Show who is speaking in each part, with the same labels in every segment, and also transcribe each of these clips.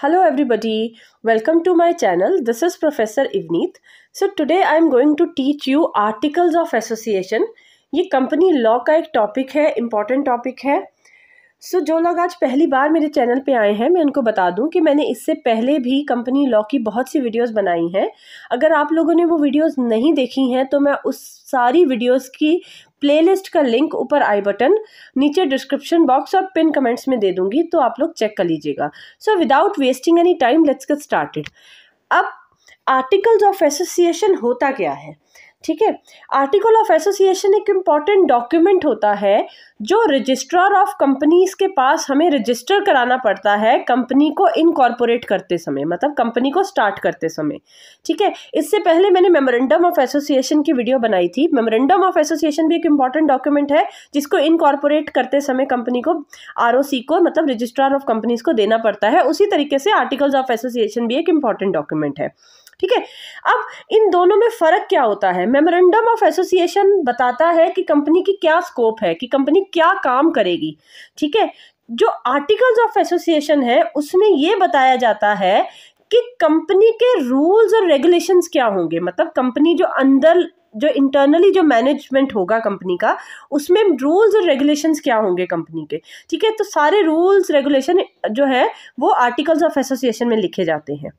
Speaker 1: Hello everybody, welcome to my channel. This is Professor Ivneet. So today I am going to teach you Articles of Association. ये company law का एक topic है important topic है सो so, जो लोग आज पहली बार मेरे चैनल पे आए हैं मैं उनको बता दूं कि मैंने इससे पहले भी कंपनी लॉ की बहुत सी वीडियोस बनाई हैं अगर आप लोगों ने वो वीडियोस नहीं देखी हैं तो मैं उस सारी वीडियोस की प्लेलिस्ट का लिंक ऊपर आई बटन नीचे डिस्क्रिप्शन बॉक्स और पिन कमेंट्स में दे दूंगी तो आप लोग चेक कर लीजिएगा so without wasting any time let's get started अब आर्टिकल्स ऑफ एसोसिएशन होता क्या है ठीक है आर्टिकल ऑफ एसोसिएशन एक इम्पॉर्टेंट डॉक्यूमेंट होता है जो रजिस्ट्रार ऑफ कंपनीज के पास हमें रजिस्टर कराना पड़ता है कंपनी को इनकॉर्पोरेट करते समय मतलब कंपनी को स्टार्ट करते समय ठीक है इससे पहले मैंने मेमोरेंडम ऑफ एसोसिएशन की वीडियो बनाई थी मेमोरेंडम ऑफ एसोसिएशन भी एक इम्पॉर्टेंट डॉक्यूमेंट है जिसको इनकॉर्पोरेट करते समय कंपनी को आर को मतलब रजिस्ट्रार ऑफ कंपनीज को देना पड़ता है उसी तरीके से आर्टिकल्स ऑफ एसोसिएशन भी एक इम्पॉर्टेंट डॉक्यूमेंट है ठीक है अब इन दोनों में फ़र्क क्या होता है मेमोरेंडम ऑफ एसोसिएशन बताता है कि कंपनी की क्या स्कोप है कि कंपनी क्या काम करेगी ठीक है जो आर्टिकल्स ऑफ एसोसिएशन है उसमें ये बताया जाता है कि कंपनी के रूल्स और रेगुलेशंस क्या होंगे मतलब कंपनी जो अंदर जो इंटरनली जो मैनेजमेंट होगा कंपनी का उसमें रूल्स और रेगुलेशंस क्या होंगे कंपनी के ठीक है तो सारे रूल्स रेगुलेशन जो है वो आर्टिकल्स ऑफ एसोसिएशन में लिखे जाते हैं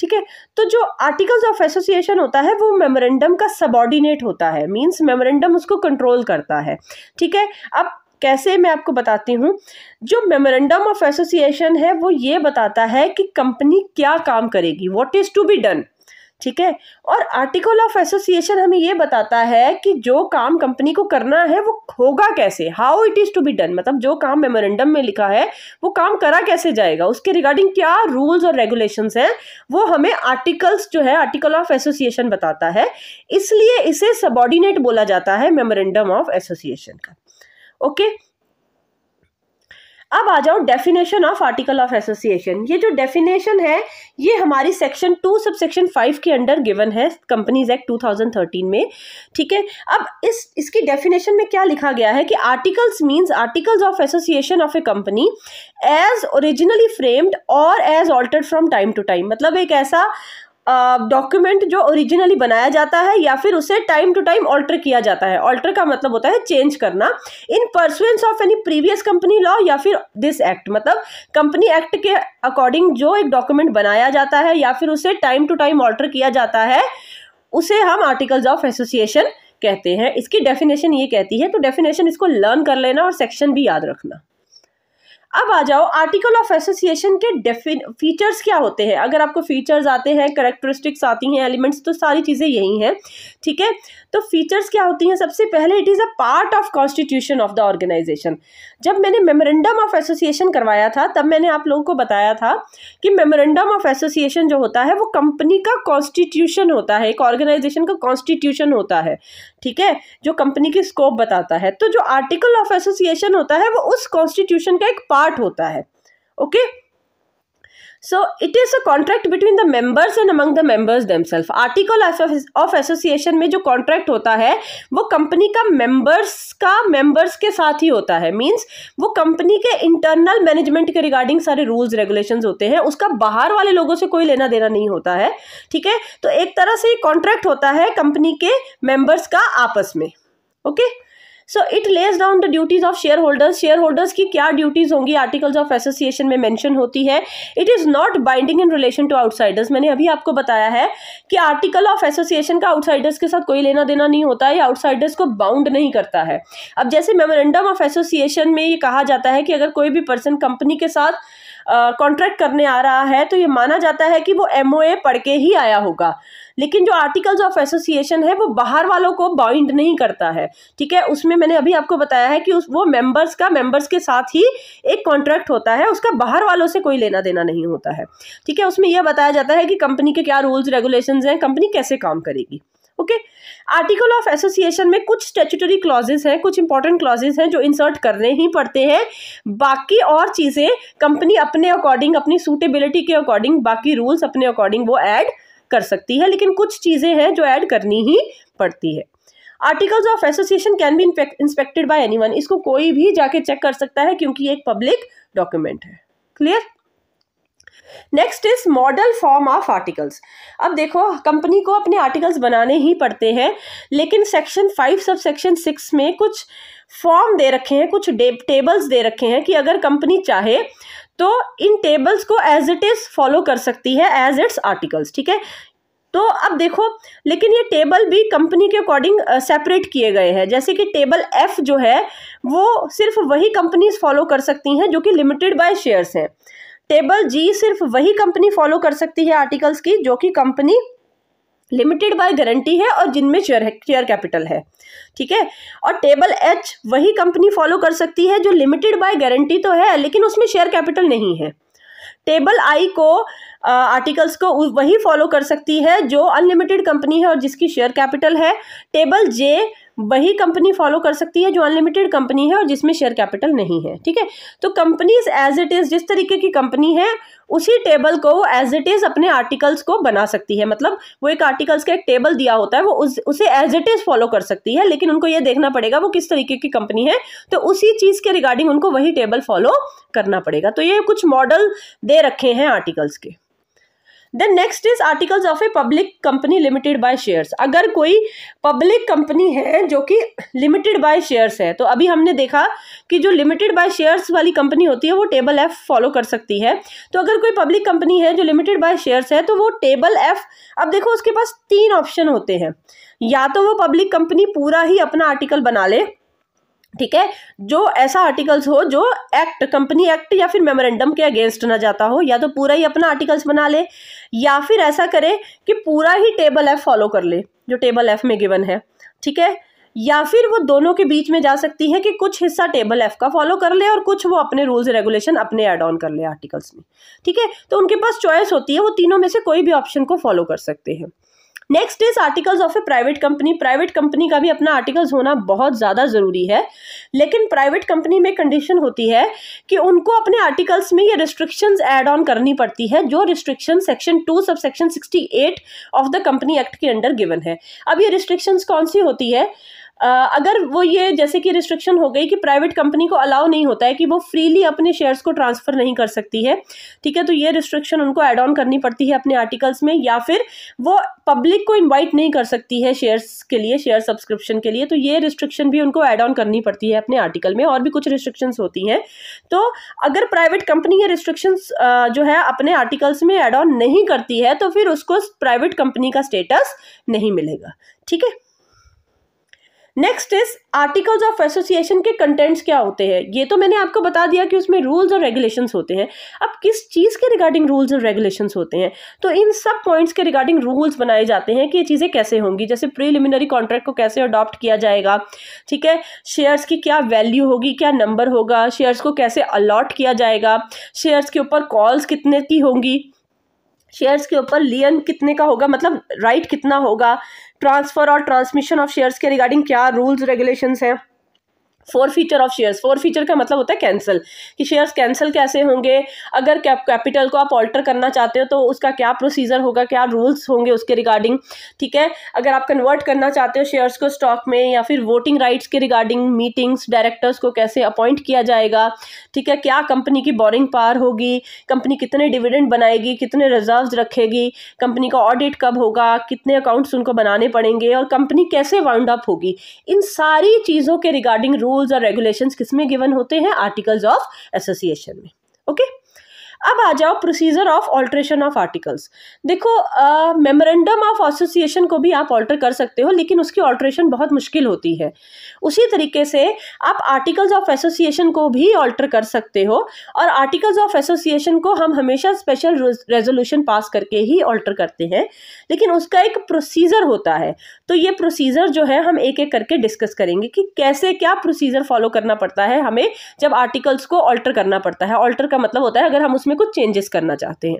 Speaker 1: ठीक है तो जो आर्टिकल्स ऑफ एसोसिएशन होता है वो मेमोरेंडम का सबॉर्डिनेट होता है मीन्स मेमोरेंडम उसको कंट्रोल करता है ठीक है अब कैसे मैं आपको बताती हूँ जो मेमोरेंडम ऑफ एसोसिएशन है वो ये बताता है कि कंपनी क्या काम करेगी what is to be done ठीक है और आर्टिकल ऑफ एसोसिएशन हमें ये बताता है कि जो काम कंपनी को करना है वो होगा कैसे how it is to be done मतलब जो काम मेमोरेंडम में लिखा है वो काम करा कैसे जाएगा उसके रिगार्डिंग क्या रूल्स और रेगुलेशंस हैं वो हमें आर्टिकल्स जो है आर्टिकल ऑफ एसोसिएशन बताता है इसलिए इसे सबॉर्डिनेट बोला जाता है मेमोरेंडम ऑफ एसोसिएशन का ओके okay? अब आ जाओ definition of article of association ये जो डेफिनेशन है ये हमारी section two sub section five के अंडर गिवन है कंपनीज एक्ट 2013 में ठीक है अब इस इसकी डेफिनेशन में क्या लिखा गया है कि articles means articles of association of a company as originally framed और as altered from time to time मतलब एक ऐसा डॉक्यूमेंट जो ओरिजिनली बनाया जाता है या फिर उसे टाइम टू टाइम ऑल्टर किया जाता है ऑल्टर का मतलब होता है चेंज करना in pursuance of any previous company law या फिर दिस एक्ट मतलब कंपनी एक्ट के अकॉर्डिंग जो एक डॉक्यूमेंट बनाया जाता है या फिर उसे टाइम टू टाइम ऑल्टर किया जाता है उसे हम आर्टिकल्स ऑफ एसोसिएशन कहते हैं इसकी डेफिनेशन ये कहती है तो डेफिनेशन इसको लर्न कर लेना और सेक्शन भी याद रखना अब आ जाओ आर्टिकल ऑफ एसोसिएशन के डेफिन फीचर्स क्या होते हैं अगर आपको फीचर्स आते हैं करेक्टरिस्टिक्स आती हैं एलिमेंट्स तो सारी चीज़ें यही हैं ठीक है तो फीचर्स क्या होती हैं सबसे पहले it is a part of constitution of the organisation जब मैंने मेमोरेंडम ऑफ एसोसिएशन करवाया था तब मैंने आप लोगों को बताया था कि मेमोरेंडम ऑफ एसोसिएशन जो होता है वो कंपनी का कॉन्स्टिट्यूशन होता है एक ऑर्गेनाइजेशन का कॉन्स्टिट्यूशन होता है ठीक है जो कंपनी की स्कोप बताता है तो जो आर्टिकल ऑफ एसोसिएशन होता है वो उस कॉन्स्टिट्यूशन का एक पार्ट होता है okay okay? So it is a contract between the members and among the members themselves. Article of association में जो contract होता है वो कंपनी का members का members के साथ ही होता है means वो कंपनी के internal management के regarding सारे rules regulations होते हैं उसका बाहर वाले लोगों से कोई लेना देना नहीं होता है ठीक है तो एक तरह से कॉन्ट्रैक्ट होता है कंपनी के मेंबर्स का आपस में okay okay? So it lays down the duties of shareholders shareholders की क्या ड्यूटीज़ होंगी आर्टिकल्स ऑफ एसोसिएशन में मैंशन होती है it is not binding in relation to outsiders मैंने अभी आपको बताया है कि आर्टिकल ऑफ एसोसिएशन का आउटसाइडर्स के साथ कोई लेना देना नहीं होता है आउटसाइडर्स को बाउंड नहीं करता है अब जैसे मेमोरेंडम ऑफ एसोसिएशन में ये कहा जाता है कि अगर कोई भी पर्सन कंपनी के साथ कॉन्ट्रैक्ट uh, करने आ रहा है तो ये माना जाता है कि वो एम पढ़ के ही आया होगा लेकिन जो आर्टिकल्स ऑफ एसोसिएशन है वो बाहर वालों को बाइंड नहीं करता है ठीक है उसमें मैंने अभी आपको बताया है कि उस वो मेंबर्स का मेंबर्स के साथ ही एक कॉन्ट्रैक्ट होता है उसका बाहर वालों से कोई लेना देना नहीं होता है ठीक है उसमें यह बताया जाता है कि कंपनी के क्या रूल्स रेगुलेशन हैं कंपनी कैसे काम करेगी ओके आर्टिकल ऑफ एसोसिएशन में कुछ स्टेचुटरी क्लॉजेज हैं कुछ इंपॉर्टेंट क्लॉजेस हैं जो इंसर्ट करने ही पड़ते हैं बाकी और चीज़ें कंपनी अपने अकॉर्डिंग अपनी सूटेबिलिटी के अकॉर्डिंग बाकी रूल्स अपने अकॉर्डिंग वो ऐड कर सकती है लेकिन कुछ चीज़ें हैं जो ऐड करनी ही पड़ती है articles of association can be inspected by anyone इसको कोई भी जाके चेक कर सकता है क्योंकि ये एक पब्लिक डॉक्यूमेंट है clear next is model form of articles अब देखो कंपनी को अपने आर्टिकल्स बनाने ही पड़ते हैं लेकिन section five sub section six में कुछ फॉर्म दे रखे हैं कुछ टेबल्स दे रखे हैं कि अगर कंपनी चाहे तो इन टेबल्स को एज इट इज़ फॉलो कर सकती है एज इट्स आर्टिकल्स ठीक है तो अब देखो लेकिन ये टेबल भी कंपनी के अकॉर्डिंग सेपरेट किए गए हैं जैसे कि टेबल एफ़ जो है वो सिर्फ वही कंपनीज फॉलो कर सकती हैं जो कि लिमिटेड बाय शेयर्स हैं टेबल जी सिर्फ वही कंपनी फॉलो कर सकती है आर्टिकल्स की जो कि कंपनी लिमिटेड बाय गारंटी है और जिनमें शेयर शेयर कैपिटल है ठीक है और टेबल एच वही कंपनी फॉलो कर सकती है जो लिमिटेड बाय गारंटी तो है लेकिन उसमें शेयर कैपिटल नहीं है टेबल आई को आर्टिकल्स को वही फॉलो कर सकती है जो अनलिमिटेड कंपनी है और जिसकी शेयर कैपिटल है टेबल जे वही कंपनी फॉलो कर सकती है जो अनलिमिटेड कंपनी है और जिसमें शेयर कैपिटल नहीं है ठीक है तो कंपनीज एज इट इज़ जिस तरीके की कंपनी है उसी टेबल को एज इट इज़ अपने आर्टिकल्स को बना सकती है मतलब वो एक आर्टिकल्स का एक टेबल दिया होता है वो उस उसे एज इट इज़ फॉलो कर सकती है लेकिन उनको ये देखना पड़ेगा वो किस तरीके की कंपनी है तो उसी चीज़ के रिगार्डिंग उनको वही टेबल फॉलो करना पड़ेगा तो ये कुछ मॉडल दे रखे हैं आर्टिकल्स के then next is articles of a public company limited by shares अगर कोई पब्लिक कंपनी है जो कि लिमिटेड बाय शेयर्स है तो अभी हमने देखा कि जो लिमिटेड बाय शेयर्स वाली कंपनी होती है वो टेबल एफ फॉलो कर सकती है तो अगर कोई पब्लिक कंपनी है जो लिमिटेड बाय शेयर्स है तो वो टेबल एफ अब देखो उसके पास तीन ऑप्शन होते हैं या तो वो पब्लिक कंपनी पूरा ही अपना आर्टिकल बना ले ठीक है जो ऐसा आर्टिकल्स हो जो एक्ट कंपनी एक्ट या फिर मेमोरेंडम के अगेंस्ट ना जाता हो या तो पूरा ही अपना आर्टिकल्स बना ले या फिर ऐसा करे कि पूरा ही टेबल एफ फॉलो कर ले जो टेबल एफ में गिवन है ठीक है या फिर वो दोनों के बीच में जा सकती है कि कुछ हिस्सा टेबल एफ का फॉलो कर ले और कुछ वो अपने रूल्स रेगुलेशन अपने एड ऑन कर ले आर्टिकल्स में ठीक है तो उनके पास चॉइस होती है वो तीनों में से कोई भी ऑप्शन को फॉलो कर सकते हैं next is articles of a private company private company का भी अपना आर्टिकल्स होना बहुत ज़्यादा ज़रूरी है लेकिन प्राइवेट कंपनी में कंडीशन होती है कि उनको अपने आर्टिकल्स में ये रिस्ट्रिक्शंस ऐड ऑन करनी पड़ती है जो restriction section two sub section sixty eight of the company act के अंडर गिवन है अब ये रिस्ट्रिक्शंस कौन सी होती है अगर वो ये जैसे कि रिस्ट्रिक्शन हो गई कि प्राइवेट कंपनी को अलाउ नहीं होता है कि वो फ्रीली अपने शेयर्स को ट्रांसफ़र नहीं कर सकती है ठीक है तो ये रिस्ट्रिक्शन उनको एड ऑन करनी पड़ती है अपने आर्टिकल्स में या फिर वो पब्लिक को इन्वाइट नहीं कर सकती है शेयर्स के लिए शेयर सब्सक्रिप्शन के लिए तो ये रिस्ट्रिक्शन भी उनको एड ऑन करनी पड़ती है अपने आर्टिकल में और भी कुछ रिस्ट्रिक्शंस होती हैं तो अगर प्राइवेट कंपनी ये रिस्ट्रिक्शंस जो है अपने आर्टिकल्स में एड ऑन नहीं करती है तो फिर उसको प्राइवेट कंपनी का स्टेटस नहीं मिलेगा ठीक है next is articles of association के कंटेंट्स क्या होते हैं ये तो मैंने आपको बता दिया कि उसमें रूल्स और रेगुलेशंस होते हैं अब किस चीज़ के रिगार्डिंग रूल्स और रेगुलेशंस होते हैं तो इन सब पॉइंट्स के रिगार्डिंग रूल्स बनाए जाते हैं कि ये चीज़ें कैसे होंगी जैसे प्रीलिमिनरी कॉन्ट्रैक्ट को कैसे अडॉप्ट किया जाएगा ठीक है शेयर्स की क्या वैल्यू होगी क्या नंबर होगा शेयर्स को कैसे अलॉट किया जाएगा शेयर्स के ऊपर कॉल्स कितने की होंगी शेयर्स के ऊपर लियन कितने का होगा मतलब राइट कितना होगा ट्रांसफ़र और ट्रांसमिशन ऑफ शेयर्स के रिगार्डिंग क्या रूल्स रेगुलेशंस हैं forfeiture of shares forfeiture का मतलब होता है कैंसिल कि शेयर्स कैंसिल कैसे होंगे अगर कैप कैपिटल को आप ऑल्टर करना चाहते हो तो उसका क्या प्रोसीजर होगा क्या रूल्स होंगे उसके रिगार्डिंग ठीक है अगर आप कन्वर्ट करना चाहते हो शेयर्स को स्टॉक में या फिर वोटिंग राइट्स के रिगार्डिंग मीटिंग्स डायरेक्टर्स को कैसे अपॉइंट किया जाएगा ठीक है क्या कंपनी की बोरिंग पार होगी कंपनी कितने डिविडेंड बनाएगी कितने रिजर्व्स रखेगी कंपनी का ऑडिट कब होगा कितने अकाउंट्स उनको बनाने पड़ेंगे और कंपनी कैसे वाउंड अप होगी इन सारी चीज़ों के रिगार्डिंग रूल रूल्स और रेगुलेशंस किस में गिवन होते हैं आर्टिकल्स ऑफ एसोसिएशन में ओके okay? अब आ जाओ procedure of alteration of articles देखो मेमोरेंडम ऑफ एसोसिएशन को भी आप ऑल्टर कर सकते हो लेकिन उसकी ऑल्ट्रेशन बहुत मुश्किल होती है उसी तरीके से आप आर्टिकल्स ऑफ एसोसिएशन को भी ऑल्टर कर सकते हो और आर्टिकल्स ऑफ एसोसिएशन को हम हमेशा स्पेशल रेजोल्यूशन पास करके ही ऑल्टर करते हैं लेकिन उसका एक प्रोसीजर होता है तो ये प्रोसीजर जो है हम एक एक करके डिस्कस करेंगे कि कैसे क्या प्रोसीजर फॉलो करना पड़ता है हमें जब आर्टिकल्स को ऑल्टर करना पड़ता है ऑल्टर का मतलब होता है अगर हम उस उसमें कुछ चेंजेस करना चाहते हैं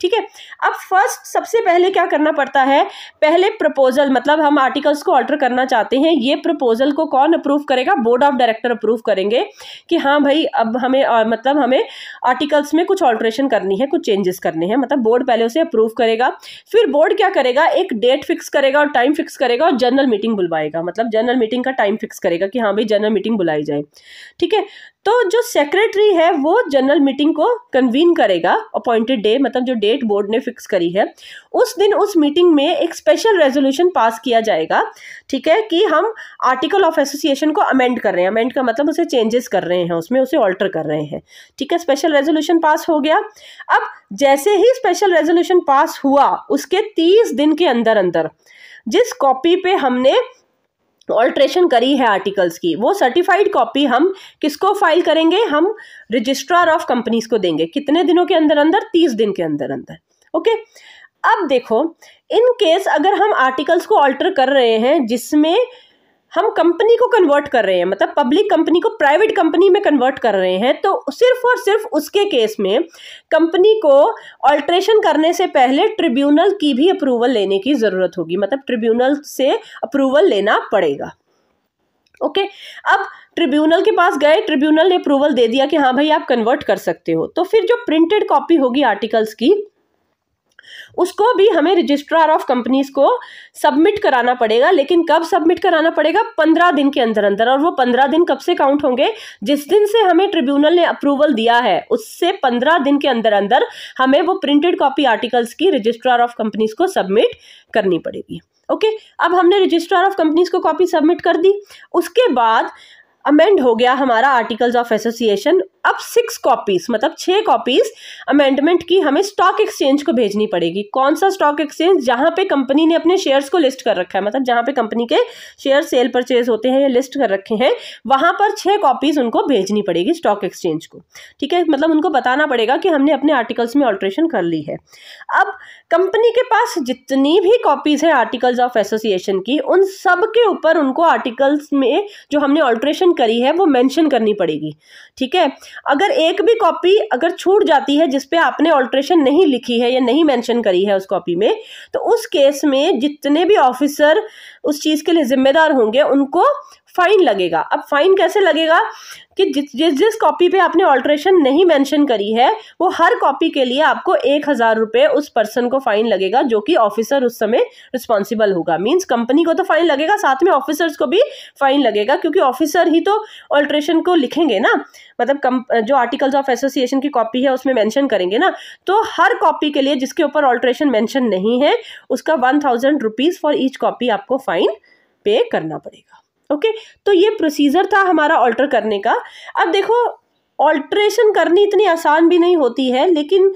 Speaker 1: ठीक है अब फर्स्ट सबसे पहले क्या करना पड़ता है पहले प्रपोजल मतलब हम आर्टिकल्स को ऑल्टर करना चाहते हैं ये प्रपोजल को कौन अप्रूव करेगा बोर्ड ऑफ डायरेक्टर अप्रूव करेंगे कि हाँ भाई अब हमें आ, मतलब हमें आर्टिकल्स में कुछ ऑल्ट्रेशन करनी है कुछ चेंजेस करने हैं मतलब बोर्ड पहले उसे अप्रूव करेगा फिर बोर्ड क्या करेगा एक डेट फिक्स करेगा और टाइम फिक्स करेगा और जनरल मीटिंग बुलवाएगा मतलब जनरल मीटिंग का टाइम फिक्स करेगा कि हाँ भाई जनरल मीटिंग बुलाई जाए ठीक है तो जो सेक्रेटरी है वो जनरल मीटिंग को कन्वीन करेगा अपॉइंटेड डे मतलब जो डेट बोर्ड ने फिक्स करी है उस दिन उस मीटिंग में एक स्पेशल रेजोल्यूशन पास किया जाएगा ठीक है कि हम आर्टिकल ऑफ एसोसिएशन को अमेंड कर रहे हैं अमेंड का मतलब उसे चेंजेस कर रहे हैं उसमें उसे ऑल्टर कर रहे हैं ठीक है स्पेशल रेजोल्यूशन पास हो गया अब जैसे ही स्पेशल रेजोल्यूशन पास हुआ उसके तीस दिन के अंदर अंदर जिस कॉपी पे हमने ऑल्ट्रेशन तो करी है आर्टिकल्स की वो सर्टिफाइड कॉपी हम किसको फाइल करेंगे हम रजिस्ट्रार ऑफ कंपनीज को देंगे कितने दिनों के अंदर अंदर तीस दिन के अंदर अंदर ओके अब देखो इन केस अगर हम आर्टिकल्स को ऑल्टर कर रहे हैं जिसमें हम कंपनी को कन्वर्ट कर रहे हैं मतलब पब्लिक कंपनी को प्राइवेट कंपनी में कन्वर्ट कर रहे हैं तो सिर्फ और सिर्फ उसके केस में कंपनी को ऑल्ट्रेशन करने से पहले ट्रिब्यूनल की भी अप्रूवल लेने की ज़रूरत होगी मतलब ट्रिब्यूनल से अप्रूवल लेना पड़ेगा ओके okay. अब ट्रिब्यूनल के पास गए ट्रिब्यूनल ने अप्रूवल दे दिया कि हाँ भाई आप कन्वर्ट कर सकते हो तो फिर जो प्रिंटेड कॉपी होगी आर्टिकल्स की उसको भी हमें रजिस्ट्रार ऑफ कंपनीज को सबमिट कराना पड़ेगा लेकिन कब सबमिट कराना पड़ेगा पंद्रह दिन के अंदर अंदर और वो पंद्रह दिन कब से काउंट होंगे जिस दिन से हमें ट्रिब्यूनल ने अप्रूवल दिया है उससे पंद्रह दिन के अंदर अंदर हमें वो प्रिंटेड कॉपी आर्टिकल्स की रजिस्ट्रार ऑफ कंपनीज को सबमिट करनी पड़ेगी ओके okay? अब हमने रजिस्ट्रार ऑफ कंपनीज को कॉपी सबमिट कर दी उसके बाद अमेंड हो गया हमारा आर्टिकल्स ऑफ एसोसिएशन अब सिक्स कॉपीज मतलब छः कॉपीज अमेंडमेंट की हमें स्टॉक एक्सचेंज को भेजनी पड़ेगी कौन सा स्टॉक एक्सचेंज जहाँ पे कंपनी ने अपने शेयर्स को लिस्ट कर रखा है मतलब जहाँ पे कंपनी के शेयर सेल परचेज होते हैं या लिस्ट कर रखे हैं वहाँ पर छः कॉपीज उनको भेजनी पड़ेगी स्टॉक एक्सचेंज को ठीक है मतलब उनको बताना पड़ेगा कि हमने अपने आर्टिकल्स में ऑल्ट्रेशन कर ली है अब कंपनी के पास जितनी भी कॉपीज है आर्टिकल्स ऑफ एसोसिएशन की उन सब के ऊपर उनको आर्टिकल्स में जो हमने ऑल्ट्रेशन मेंशन करी है वो मेंशन करनी पड़ेगी ठीक है अगर एक भी कॉपी अगर छूट जाती है जिसपे आपने ऑल्ट्रेशन नहीं लिखी है या नहीं मेंशन करी है उस कॉपी में तो उस केस में जितने भी ऑफिसर उस चीज़ के लिए ज़िम्मेदार होंगे उनको फाइन लगेगा अब फाइन कैसे लगेगा कि जिस जिस जिस कॉपी पे आपने ऑल्ट्रेशन नहीं मेंशन करी है वो हर कॉपी के लिए आपको एक हज़ार रुपये उस पर्सन को फाइन लगेगा जो कि ऑफिसर उस समय रिस्पॉन्सिबल होगा मीन्स कंपनी को तो फाइन लगेगा साथ में ऑफिसर्स को भी फाइन लगेगा क्योंकि ऑफिसर ही तो ऑल्ट्रेशन को लिखेंगे ना मतलब कम जो आर्टिकल्स ऑफ एसोसिएशन की कॉपी है उसमें मैंशन करेंगे ना तो हर कॉपी के लिए जिसके ऊपर ऑल्ट्रेशन मैंशन नहीं है उसका one thousand rupees for each copy आपको फाइन पे करना पड़ेगा ओके तो ये प्रोसीजर था हमारा ऑल्टर करने का अब देखो ऑल्ट्रेशन करनी इतनी आसान भी नहीं होती है लेकिन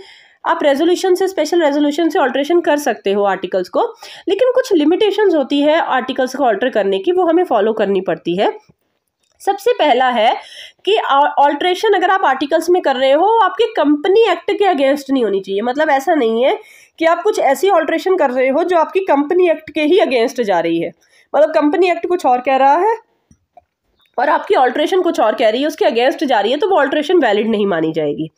Speaker 1: आप रेजोल्यूशन से स्पेशल रेजोल्यूशन से ऑल्ट्रेशन कर सकते हो आर्टिकल्स को लेकिन कुछ लिमिटेशंस होती है आर्टिकल्स को ऑल्टर करने की वो हमें फॉलो करनी पड़ती है सबसे पहला है कि ऑल्ट्रेशन अगर आप आर्टिकल्स में कर रहे हो आपके कंपनी एक्ट के अगेंस्ट नहीं होनी चाहिए मतलब ऐसा नहीं है कि आप कुछ ऐसी ऑल्ट्रेशन कर रहे हो जो आपकी कंपनी एक्ट के ही अगेंस्ट जा रही है मतलब कंपनी एक्ट कुछ और कह रहा है और आपकी ऑल्ट्रेशन कुछ और कह रही है उसके अगेंस्ट जा रही है तो वो ऑल्ट्रेशन वैलिड नहीं मानी जाएगी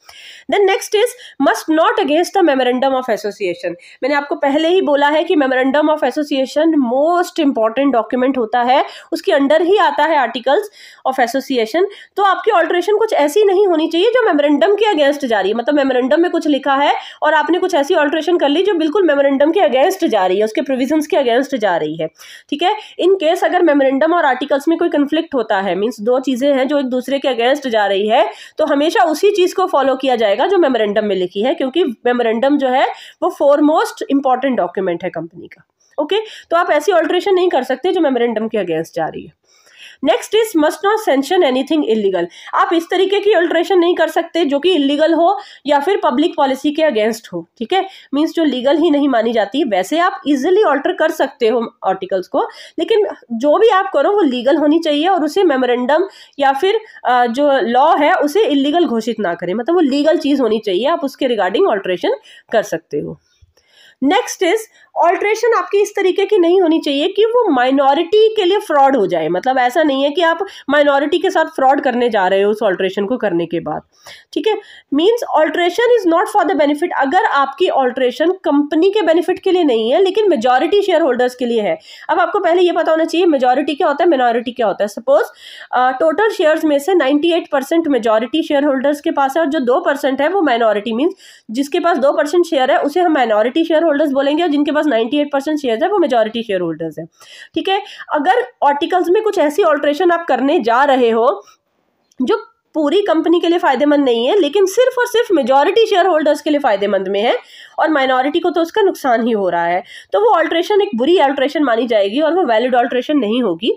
Speaker 1: then next is must not against the memorandum of association मैंने आपको पहले ही बोला है कि memorandum of association most important document होता है उसके अंडर ही आता है आर्टिकल्स ऑफ एसोसिएशन तो आपकी ऑल्ट्रेशन कुछ ऐसी नहीं होनी चाहिए जो मेमोरेंडम के अगेंस्ट जा रही है मतलब मेमोरेंडम में कुछ लिखा है और आपने कुछ ऐसी ऑल्ट्रेशन कर ली जो बिल्कुल मेमोरेंडम के अगेंस्ट जा रही है उसके प्रोविजन के अगेंस्ट जा रही है ठीक है इनकेस अगर मेमोरेंडम और आर्टिकल्स में कोई कन्फ्लिक्ट होता है है मीन्स दो चीज़ें हैं जो एक दूसरे के अगेंस्ट जा रही है तो हमेशा उसी चीज़ को फॉलो किया जाएगा जो मेमोरेंडम में लिखी है क्योंकि मेमोरेंडम जो है वो मोस्ट इंपॉर्टेंट डॉक्यूमेंट है कंपनी का ओके okay? तो आप ऐसी ऑल्ट्रेशन नहीं कर सकते जो मेमोरेंडम के अगेंस्ट जा रही है next is must not sanction anything illegal आप इस तरीके की अल्ट्रेशन नहीं कर सकते जो कि इलीगल हो या फिर पब्लिक पॉलिसी के अगेंस्ट हो ठीक है मीन्स जो लीगल ही नहीं मानी जाती वैसे आप इजिली ऑल्टर कर सकते हो आर्टिकल्स को लेकिन जो भी आप करो वो लीगल होनी चाहिए और उसे मेमोरेंडम या फिर जो लॉ है उसे इलीगल घोषित ना करें मतलब वो लीगल चीज़ होनी चाहिए आप उसके रिगार्डिंग ऑल्ट्रेशन कर सकते हो नेक्स्ट इज ऑल्ट्रेशन आपकी इस तरीके की नहीं होनी चाहिए कि वो माइनॉरिटी के लिए फ्रॉड हो जाए मतलब ऐसा नहीं है कि आप माइनॉरिटी के साथ फ्रॉड करने जा रहे हो उस ऑल्ट्रेशन को करने के बाद ठीक है means alteration is not for the benefit अगर आपकी ऑल्ट्रेशन कंपनी के बेनिफिट के लिए नहीं है लेकिन मेजॉरिटी शेयर होल्डर्स के लिए है अब आपको पहले ये पता होना चाहिए मेजोरिटी क्या होता है माइनॉरिटी क्या होता है सपोज टोटल शेयर्स में से 98 परसेंट मेजॉरिटी शेयर होल्डर्स के पास है और जो दो परसेंट है वो माइनॉरिटी मीन्स जिसके पास दो परसेंट शेयर है उसे हम माइनॉरिटी शेयर होल्डर्स बोलेंगे और जिनके पास नाइन्टी एट परसेंट शेयर है वो मेजोरिटी शेयर होल्डर्स है ठीक है अगर आर्टिकल्स में कुछ ऐसी ऑल्ट्रेशन आप करने जा रहे हो जो पूरी कंपनी के लिए फायदेमंद नहीं है लेकिन सिर्फ और सिर्फ मेजॉरिटी शेयर होल्डर्स के लिए फायदेमंद में है और माइनॉरिटी को तो उसका नुकसान ही हो रहा है तो वो ऑल्ट्रेशन एक बुरी ऑल्ट्रेशन मानी जाएगी और वो वैलिड ऑल्ट्रेशन नहीं होगी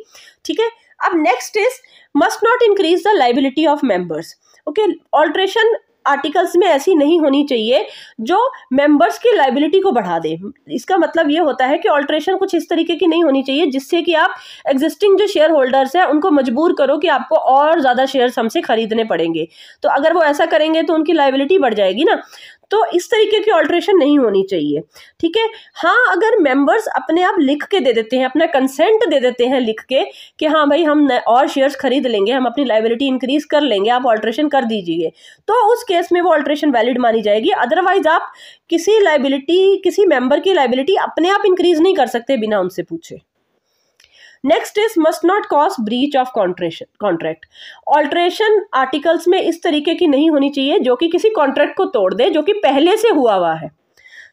Speaker 1: ठीक है अब next is must not increase the liability of members okay alteration articles में ऐसी नहीं होनी चाहिए जो मेंबर्स की लाइबिलिटी को बढ़ा दे इसका मतलब ये होता है कि ऑल्ट्रेशन कुछ इस तरीके की नहीं होनी चाहिए जिससे कि आप एग्जिस्टिंग जो शेयर होल्डर्स हैं उनको मजबूर करो कि आपको और ज़्यादा शेयर्स हमसे खरीदने पड़ेंगे तो अगर वो ऐसा करेंगे तो उनकी लाइबिलिटी बढ़ जाएगी ना तो इस तरीके की ऑल्ट्रेशन नहीं होनी चाहिए ठीक है हाँ अगर मेंबर्स अपने आप लिख के दे देते हैं अपना कंसेंट दे देते हैं लिख के कि हाँ भाई हम और शेयर्स खरीद लेंगे हम अपनी लाइबिलिटी इंक्रीज कर लेंगे आप ऑल्ट्रेशन कर दीजिए तो उस केस में वो ऑल्ट्रेशन वैलिड मानी जाएगी अदरवाइज आप किसी लाइबिलिटी किसी मेंबर की लाइबिलिटी अपने आप इंक्रीज नहीं कर सकते बिना उनसे पूछे next is must not cause breach of contraction contract alteration articles में इस तरीके की नहीं होनी चाहिए जो कि किसी कॉन्ट्रैक्ट को तोड़ दे जो कि पहले से हुआ हुआ है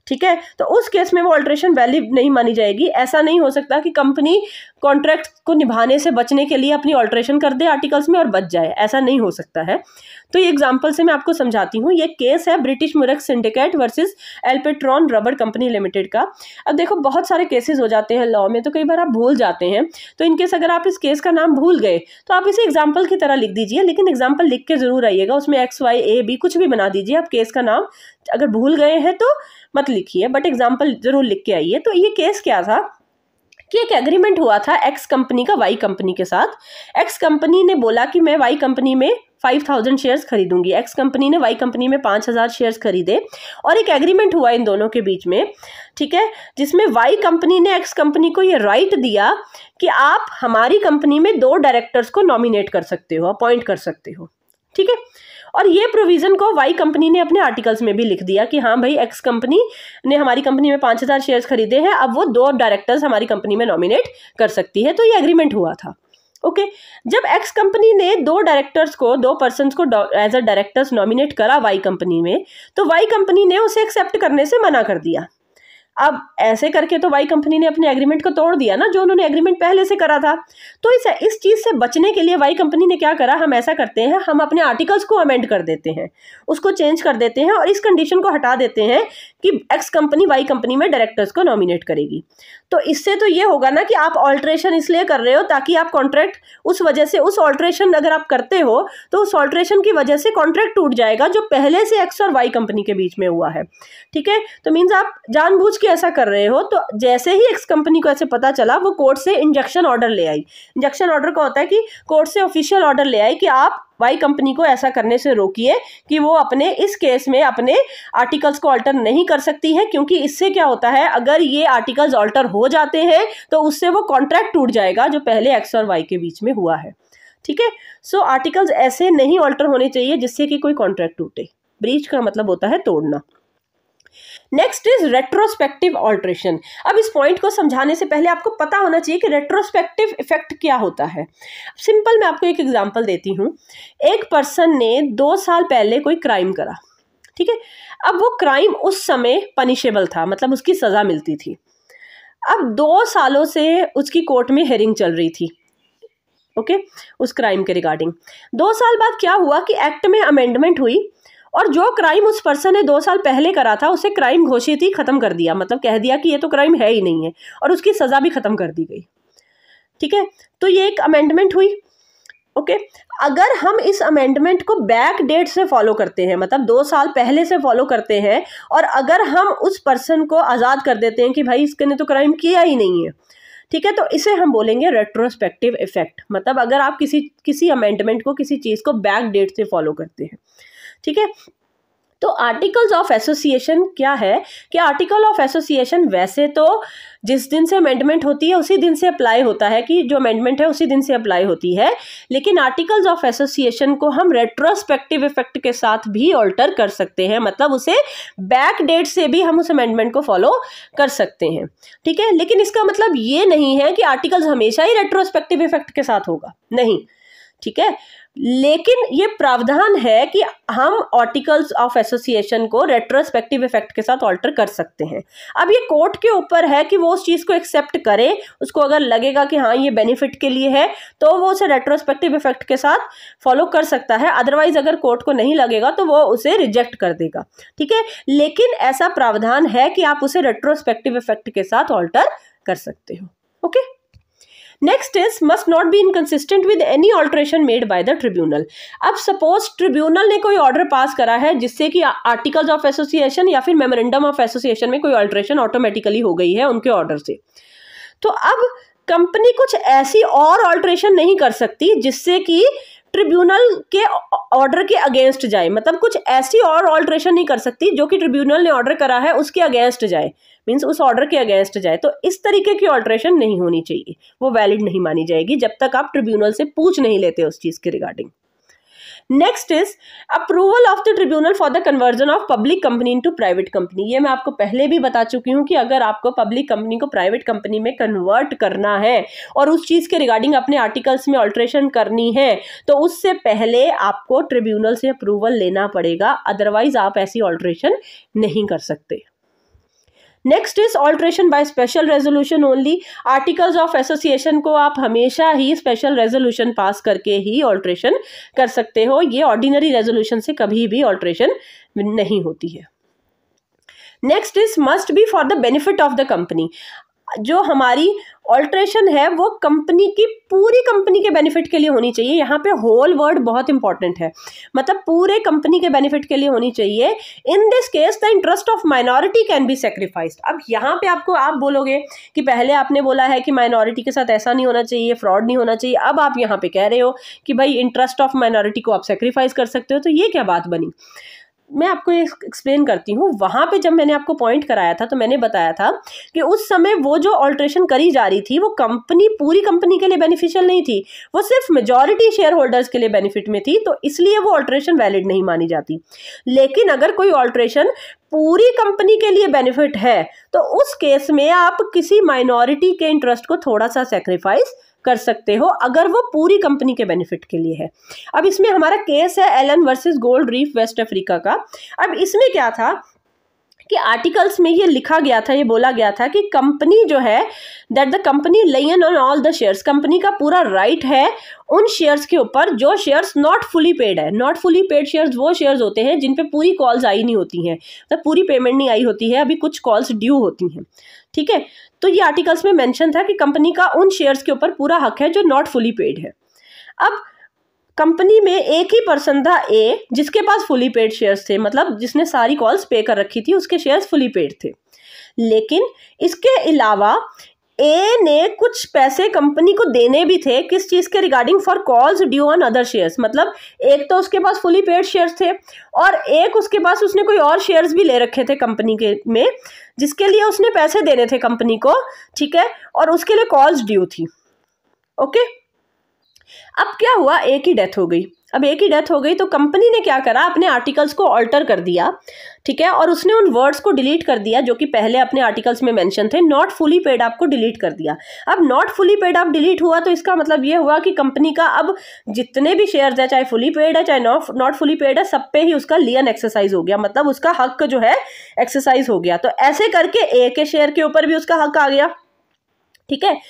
Speaker 1: ठीक है तो उस केस में वो ऑल्ट्रेशन वैलिड नहीं मानी जाएगी ऐसा नहीं हो सकता कि कंपनी कॉन्ट्रैक्ट को निभाने से बचने के लिए अपनी ऑल्ट्रेशन कर दे आर्टिकल्स में और बच जाए ऐसा नहीं हो सकता है तो ये एग्जाम्पल से मैं आपको समझाती हूँ ये केस है British Murac syndicate versus Alperton rubber company limited का अब देखो बहुत सारे केसेस हो जाते हैं लॉ में तो कई बार आप भूल जाते हैं तो इनकेस अगर आप इस केस का नाम भूल गए तो आप इसे एग्जाम्पल की तरह लिख दीजिए लेकिन एग्जाम्पल लिख के ज़रूर आइएगा उसमें एक्स वाई ए बी कुछ भी बना दीजिए आप केस का नाम अगर भूल गए हैं तो मत लिखिए बट एग्जाम्पल ज़रूर लिख के आइए तो ये केस क्या था कि एक एग्रीमेंट हुआ था एक्स कंपनी का वाई कंपनी के साथ एक्स कंपनी ने बोला कि मैं वाई कंपनी में फाइव थाउजेंड शेयर्स खरीदूंगी एक्स कंपनी ने वाई कंपनी में पाँच हज़ार शेयर्स खरीदे और एक एग्रीमेंट हुआ इन दोनों के बीच में ठीक है जिसमें वाई कंपनी ने एक्स कंपनी को ये राइट दिया कि आप हमारी कंपनी में दो डायरेक्टर्स को नॉमिनेट कर सकते हो अपॉइंट कर सकते हो ठीक है और ये प्रोविज़न को वाई कंपनी ने अपने आर्टिकल्स में भी लिख दिया कि हाँ भाई एक्स कंपनी ने हमारी कंपनी में पाँच हज़ार शेयर्स खरीदे हैं अब वो दो डायरेक्टर्स हमारी कंपनी में नॉमिनेट कर सकती है तो ये एग्रीमेंट हुआ था ओके जब एक्स कंपनी ने दो डायरेक्टर्स को दो पर्सन को एज अ डायरेक्टर्स नॉमिनेट करा वाई कंपनी में तो वाई कंपनी ने उसे एक्सेप्ट करने से मना कर दिया अब ऐसे करके तो वाई कंपनी ने अपने एग्रीमेंट को तोड़ दिया ना जो उन्होंने एग्रीमेंट पहले से करा था तो इस इस चीज़ से बचने के लिए वाई कंपनी ने क्या करा हम ऐसा करते हैं हम अपने आर्टिकल्स को अमेंड कर देते हैं उसको चेंज कर देते हैं और इस कंडीशन को हटा देते हैं कि एक्स कंपनी वाई कंपनी में डायरेक्टर्स को नॉमिनेट करेगी तो इससे तो ये होगा ना कि आप ऑल्ट्रेशन इसलिए कर रहे हो ताकि आप कॉन्ट्रैक्ट उस वजह से उस ऑल्ट्रेशन अगर आप करते हो तो उस ऑल्ट्रेशन की वजह से कॉन्ट्रैक्ट टूट जाएगा जो पहले से एक्स और वाई कंपनी के बीच में हुआ है ठीक है तो मीन्स आप जानबूझ के ऐसा कर रहे हो तो जैसे ही एक्स कंपनी को ऐसे पता चला वो कोर्ट से इंजेक्शन ऑर्डर ले आई इंजेक्शन ऑर्डर का होता है कि कोर्ट से ऑफिशियल ऑर्डर ले आई कि आप वाई कंपनी को ऐसा करने से रोकिए कि वो अपने इस केस में अपने आर्टिकल्स को ऑल्टर नहीं कर सकती है क्योंकि इससे क्या होता है अगर ये आर्टिकल्स ऑल्टर हो जाते हैं तो उससे वो कॉन्ट्रैक्ट टूट जाएगा जो पहले एक्स और वाई के बीच में हुआ है ठीक है सो आर्टिकल्स ऐसे नहीं ऑल्टर होने चाहिए जिससे कि कोई कॉन्ट्रैक्ट टूटे ब्रीच का मतलब होता है तोड़ना नेक्स्ट इज रेट्रोस्पेक्टिव ऑल्ट्रेशन अब इस पॉइंट को समझाने से पहले आपको पता होना चाहिए कि रेट्रोस्पेक्टिव इफेक्ट क्या होता है सिंपल मैं आपको एक एग्जांपल देती हूँ एक पर्सन ने दो साल पहले कोई क्राइम करा ठीक है अब वो क्राइम उस समय पनिशेबल था मतलब उसकी सज़ा मिलती थी अब दो सालों से उसकी कोर्ट में हेयरिंग चल रही थी ओके okay? उस क्राइम के रिगार्डिंग दो साल बाद क्या हुआ कि एक्ट में अमेंडमेंट हुई और जो क्राइम उस पर्सन ने दो साल पहले करा था उसे क्राइम घोषित ही ख़त्म कर दिया मतलब कह दिया कि ये तो क्राइम है ही नहीं है और उसकी सज़ा भी ख़त्म कर दी गई ठीक है तो ये एक अमेंडमेंट हुई ओके अगर हम इस अमेंडमेंट को बैक डेट से फॉलो करते हैं मतलब दो साल पहले से फॉलो करते हैं और अगर हम उस पर्सन को आज़ाद कर देते हैं कि भाई इसके ने तो क्राइम किया ही नहीं है ठीक है तो इसे हम बोलेंगे रेट्रोस्पेक्टिव इफेक्ट मतलब अगर आप किसी किसी अमेंडमेंट को किसी चीज़ को बैक डेट से फॉलो करते हैं ठीक है तो आर्टिकल्स ऑफ एसोसिएशन क्या है कि आर्टिकल ऑफ एसोसिएशन वैसे तो जिस दिन से अमेंडमेंट होती है उसी दिन से अप्लाई होता है कि जो अमेंडमेंट है उसी दिन से अप्लाई होती है लेकिन आर्टिकल्स ऑफ एसोसिएशन को हम रेट्रोस्पेक्टिव इफेक्ट के साथ भी ऑल्टर कर सकते हैं मतलब उसे बैक डेट से भी हम उस अमेंडमेंट को फॉलो कर सकते हैं ठीक है लेकिन इसका मतलब ये नहीं है कि आर्टिकल्स हमेशा ही रेट्रोस्पेक्टिव इफेक्ट के साथ होगा नहीं ठीक है लेकिन ये प्रावधान है कि हम आर्टिकल्स ऑफ एसोसिएशन को रेट्रोस्पेक्टिव इफेक्ट के साथ ऑल्टर कर सकते हैं अब ये कोर्ट के ऊपर है कि वो उस चीज़ को एक्सेप्ट करे उसको अगर लगेगा कि हाँ ये बेनिफिट के लिए है तो वो उसे रेट्रोस्पेक्टिव इफेक्ट के साथ फॉलो कर सकता है अदरवाइज अगर कोर्ट को नहीं लगेगा तो वो उसे रिजेक्ट कर देगा ठीक है लेकिन ऐसा प्रावधान है कि आप उसे रेट्रोस्पेक्टिव इफेक्ट के साथ ऑल्टर कर सकते हो okay okay? Next is must not be inconsistent with any alteration made by the tribunal अब सपोज ट्रिब्यूनल ने कोई ऑर्डर पास करा है जिससे कि आर्टिकल्स ऑफ एसोसिएशन या फिर मेमोरेंडम ऑफ एसोसिएशन में कोई ऑल्ट्रेशन ऑटोमेटिकली हो गई है उनके ऑर्डर से तो अब कंपनी कुछ ऐसी और ऑल्ट्रेशन नहीं कर सकती जिससे कि ट्रिब्यूनल के ऑर्डर के अगेंस्ट जाए मतलब कुछ ऐसी और ऑल्ट्रेशन नहीं कर सकती जो कि ट्रिब्यूनल ने ऑर्डर करा है उसके अगेंस्ट जाए मीन्स उस ऑर्डर के अगेंस्ट जाए तो इस तरीके की ऑल्ट्रेशन नहीं होनी चाहिए वो वैलिड नहीं मानी जाएगी जब तक आप ट्रिब्यूनल से पूछ नहीं लेते उस चीज़ के regarding next is approval of the tribunal for the conversion of public company into private company ये मैं आपको पहले भी बता चुकी हूँ कि अगर आपको पब्लिक कंपनी को प्राइवेट कंपनी में कन्वर्ट करना है और उस चीज़ के रिगार्डिंग अपने आर्टिकल्स में ऑल्ट्रेशन करनी है तो उससे पहले आपको ट्रिब्यूनल से अप्रूवल लेना पड़ेगा अदरवाइज आप ऐसी ऑल्ट्रेशन नहीं कर सकते next is alteration by special resolution only articles of association को आप हमेशा ही स्पेशल रेजोल्यूशन पास करके ही ऑल्ट्रेशन कर सकते हो ये ऑर्डिनरी रेजोल्यूशन से कभी भी ऑल्ट्रेशन नहीं होती है next is must be for the benefit of the company जो हमारी ऑल्ट्रेशन है वो कंपनी की पूरी कंपनी के बेनिफिट के लिए होनी चाहिए यहाँ पे होल वर्ड बहुत इंपॉर्टेंट है मतलब पूरे कंपनी के बेनिफिट के लिए होनी चाहिए in this case the interest of minority can be sacrificed अब यहाँ पे आपको आप बोलोगे कि पहले आपने बोला है कि माइनॉरिटी के साथ ऐसा नहीं होना चाहिए फ्रॉड नहीं होना चाहिए अब आप यहाँ पे कह रहे हो कि भाई इंटरेस्ट ऑफ माइनॉरिटी को आप सेक्रीफाइस कर सकते हो तो ये क्या बात बनी मैं आपको ये एक्सप्लेन करती हूँ वहाँ पे जब मैंने आपको पॉइंट कराया था तो मैंने बताया था कि उस समय वो जो ऑल्ट्रेशन करी जा रही थी वो कंपनी पूरी कंपनी के लिए बेनिफिशियल नहीं थी वो सिर्फ मेजॉरिटी शेयर होल्डर्स के लिए बेनिफिट में थी तो इसलिए वो ऑल्ट्रेशन वैलिड नहीं मानी जाती लेकिन अगर कोई ऑल्ट्रेशन पूरी कंपनी के लिए बेनिफिट है तो उस केस में आप किसी माइनॉरिटी के इंटरेस्ट को थोड़ा सा सेक्रीफाइस कर सकते हो अगर वो पूरी कंपनी के बेनिफिट के लिए है अब इसमें हमारा केस है Allen versus Gold Reef West Africa का अब इसमें क्या था कि आर्टिकल्स में ये लिखा गया था ये बोला गया था कि कंपनी जो है that the company lien on all the shares company का पूरा राइट right है उन शेयर्स के ऊपर जो शेयर्स नॉट फुली पेड है नॉट फुली पेड शेयर्स वो शेयर्स होते हैं जिन पे पूरी कॉल्स आई नहीं होती हैं मतलब तो पूरी पेमेंट नहीं आई होती है अभी कुछ कॉल्स ड्यू होती हैं ठीक है तो ये आर्टिकल्स में मेंशन था कि कंपनी का उन शेयर्स के ऊपर पूरा हक है जो नॉट फुली पेड है अब कंपनी में एक ही पर्सन था ए जिसके पास फुली पेड शेयर्स थे मतलब जिसने सारी कॉल्स पे कर रखी थी उसके शेयर्स फुली पेड थे लेकिन इसके अलावा ए ने कुछ पैसे कंपनी को देने भी थे किस चीज़ के regarding for calls due on other shares मतलब एक तो उसके पास फुली पेड शेयर्स थे और एक उसके पास उसने कोई और शेयर्स भी ले रखे थे कंपनी के में जिसके लिए उसने पैसे देने थे कंपनी को ठीक है और उसके लिए कॉल्स ड्यू थी ओके अब क्या हुआ ए की डेथ हो गई अब एक ही डेथ हो गई तो कंपनी ने क्या करा अपने आर्टिकल्स को ऑल्टर कर दिया ठीक है और उसने उन वर्ड्स को डिलीट कर दिया जो कि पहले अपने आर्टिकल्स में मेंशन थे नॉट फुली पेड आप को डिलीट कर दिया अब नॉट फुली पेड आप डिलीट हुआ तो इसका मतलब ये हुआ कि कंपनी का अब जितने भी शेयर्स है चाहे फुली पेड है चाहे नॉट नॉट फुली पेड है सब पे ही उसका लियन एक्सरसाइज हो गया मतलब उसका हक जो है एक्सरसाइज हो गया तो ऐसे करके ए के शेयर के ऊपर भी उसका हक आ गया ठीक है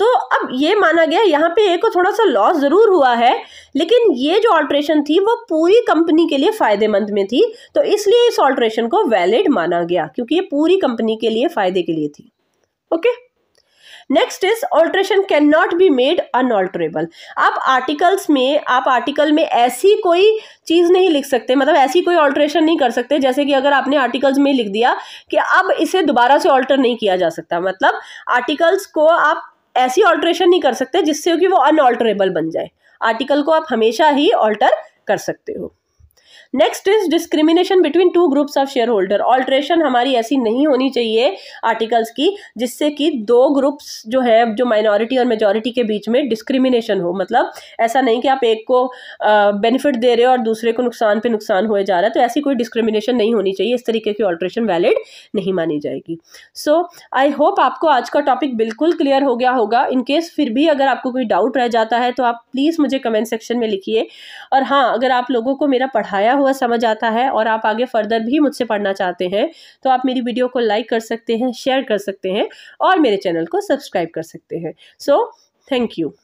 Speaker 1: तो अब ये माना गया यहाँ पे ए को थोड़ा सा लॉस ज़रूर हुआ है लेकिन ये जो ऑल्ट्रेशन थी वो पूरी कंपनी के लिए फ़ायदेमंद में थी तो इसलिए इस ऑल्ट्रेशन को वैलिड माना गया क्योंकि ये पूरी कंपनी के लिए फ़ायदे के लिए थी okay next is alteration can not be made unalterable आप आर्टिकल्स में आप आर्टिकल में ऐसी कोई चीज़ नहीं लिख सकते मतलब ऐसी कोई ऑल्ट्रेशन नहीं कर सकते जैसे कि अगर आपने आर्टिकल्स में लिख दिया कि अब इसे दोबारा से ऑल्टर नहीं किया जा सकता मतलब आर्टिकल्स को आप ऐसी ऑल्ट्रेशन नहीं कर सकते जिससे कि वो अनऑल्टरेबल बन जाए आर्टिकल को आप हमेशा ही ऑल्टर कर सकते हो next is discrimination between two groups of share holder alteration हमारी ऐसी नहीं होनी चाहिए आर्टिकल्स की जिससे कि दो ग्रुप्स जो है जो माइनॉरिटी और मेजोरिटी के बीच में डिस्क्रिमिनेशन हो मतलब ऐसा नहीं कि आप एक को बेनिफिट दे रहे हो और दूसरे को नुकसान पे नुकसान हुए जा रहा है तो ऐसी कोई डिस्क्रिमिनेशन नहीं होनी चाहिए इस तरीके की ऑल्ट्रेशन वैलिड नहीं मानी जाएगी सो आई होप आपको आज का टॉपिक बिल्कुल क्लियर हो गया होगा इनकेस फिर भी अगर आपको कोई डाउट रह जाता है तो आप प्लीज़ मुझे कमेंट सेक्शन में लिखिए और हाँ अगर आप लोगों को मेरा पढ़ाया हुआ समझ आता है और आप आगे फर्दर भी मुझसे पढ़ना चाहते हैं तो आप मेरी वीडियो को लाइक कर सकते हैं शेयर कर सकते हैं और मेरे चैनल को सब्सक्राइब कर सकते हैं सो थैंक यू